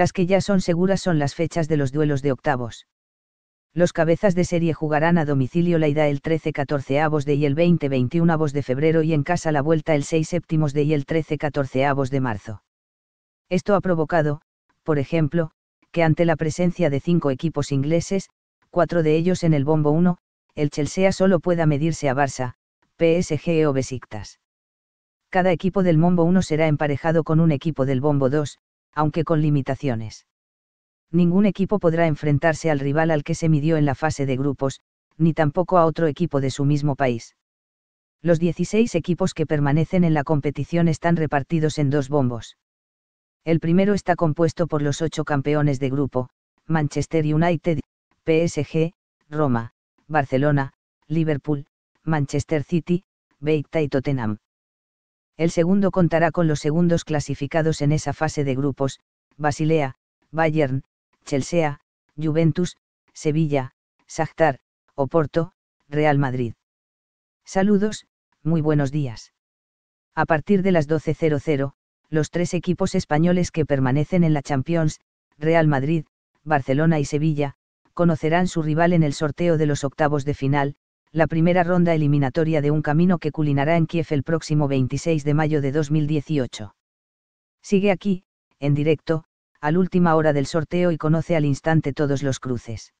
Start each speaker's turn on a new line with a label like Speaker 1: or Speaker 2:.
Speaker 1: Las que ya son seguras son las fechas de los duelos de octavos. Los cabezas de serie jugarán a domicilio la ida el 13-14 avos de y el 20-21 avos de febrero y en casa la vuelta el 6 7 de y el 13-14 avos de marzo. Esto ha provocado, por ejemplo, que ante la presencia de cinco equipos ingleses, cuatro de ellos en el bombo 1, el Chelsea solo pueda medirse a Barça, PSG o Besiktas. Cada equipo del bombo 1 será emparejado con un equipo del bombo 2, aunque con limitaciones. Ningún equipo podrá enfrentarse al rival al que se midió en la fase de grupos, ni tampoco a otro equipo de su mismo país. Los 16 equipos que permanecen en la competición están repartidos en dos bombos. El primero está compuesto por los ocho campeones de grupo, Manchester United, PSG, Roma, Barcelona, Liverpool, Manchester City, beta y Tottenham. El segundo contará con los segundos clasificados en esa fase de grupos, Basilea, Bayern, Chelsea, Juventus, Sevilla, Shakhtar, Oporto, Real Madrid. Saludos, muy buenos días. A partir de las 12.00, los tres equipos españoles que permanecen en la Champions, Real Madrid, Barcelona y Sevilla, conocerán su rival en el sorteo de los octavos de final, la primera ronda eliminatoria de un camino que culinará en Kiev el próximo 26 de mayo de 2018. Sigue aquí, en directo, al última hora del sorteo y conoce al instante todos los cruces.